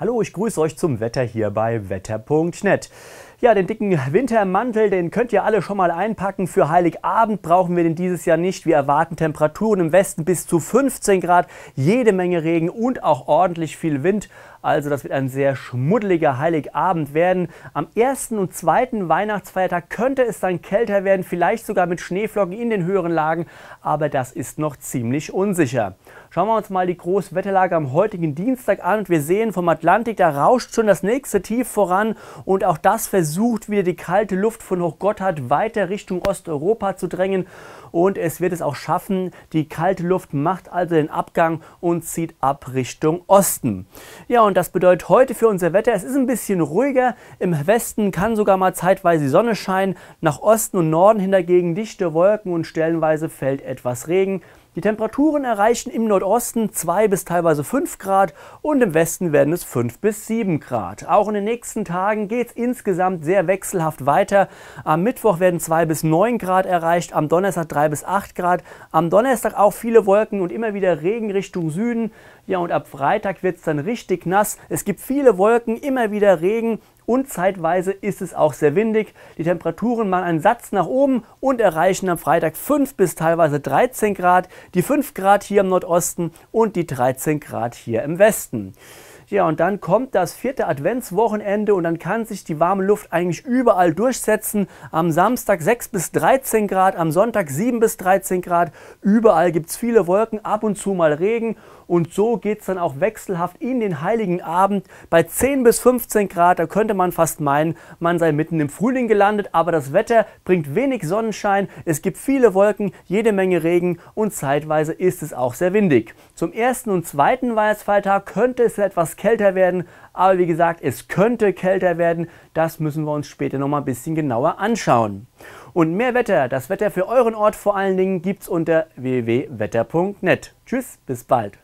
Hallo, ich grüße euch zum Wetter hier bei wetter.net. Ja, den dicken Wintermantel, den könnt ihr alle schon mal einpacken. Für Heiligabend brauchen wir den dieses Jahr nicht. Wir erwarten Temperaturen im Westen bis zu 15 Grad, jede Menge Regen und auch ordentlich viel Wind. Also das wird ein sehr schmuddeliger Heiligabend werden. Am ersten und zweiten Weihnachtsfeiertag könnte es dann kälter werden, vielleicht sogar mit Schneeflocken in den höheren Lagen, aber das ist noch ziemlich unsicher. Schauen wir uns mal die Großwetterlage am heutigen Dienstag an und wir sehen vom Atlantik Atlantik, da rauscht schon das nächste Tief voran und auch das versucht wieder die kalte Luft von Hochgotthard weiter Richtung Osteuropa zu drängen und es wird es auch schaffen. Die kalte Luft macht also den Abgang und zieht ab Richtung Osten. Ja, und das bedeutet heute für unser Wetter, es ist ein bisschen ruhiger. Im Westen kann sogar mal zeitweise die Sonne scheinen. Nach Osten und Norden hingegen dichte Wolken und stellenweise fällt etwas Regen. Die Temperaturen erreichen im Nordosten 2 bis teilweise 5 Grad und im Westen werden es 5 bis 7 Grad. Auch in den nächsten Tagen geht es insgesamt sehr wechselhaft weiter. Am Mittwoch werden 2 bis 9 Grad erreicht, am Donnerstag 3 bis 8 Grad, am Donnerstag auch viele Wolken und immer wieder Regen Richtung Süden. Ja, und ab Freitag wird es dann richtig nass. Es gibt viele Wolken, immer wieder Regen und zeitweise ist es auch sehr windig. Die Temperaturen machen einen Satz nach oben und erreichen am Freitag 5 bis teilweise 13 Grad, die 5 Grad hier im Nordosten und die 13 Grad hier im Westen. Ja, und dann kommt das vierte Adventswochenende und dann kann sich die warme Luft eigentlich überall durchsetzen. Am Samstag 6 bis 13 Grad, am Sonntag 7 bis 13 Grad. Überall gibt es viele Wolken, ab und zu mal Regen. Und so geht es dann auch wechselhaft in den heiligen Abend bei 10 bis 15 Grad. Da könnte man fast meinen, man sei mitten im Frühling gelandet. Aber das Wetter bringt wenig Sonnenschein. Es gibt viele Wolken, jede Menge Regen und zeitweise ist es auch sehr windig. Zum ersten und zweiten Weihnachtsfeiertag könnte es etwas kälter werden, aber wie gesagt, es könnte kälter werden. Das müssen wir uns später nochmal ein bisschen genauer anschauen. Und mehr Wetter, das Wetter für euren Ort vor allen Dingen, gibt's unter www.wetter.net. Tschüss, bis bald.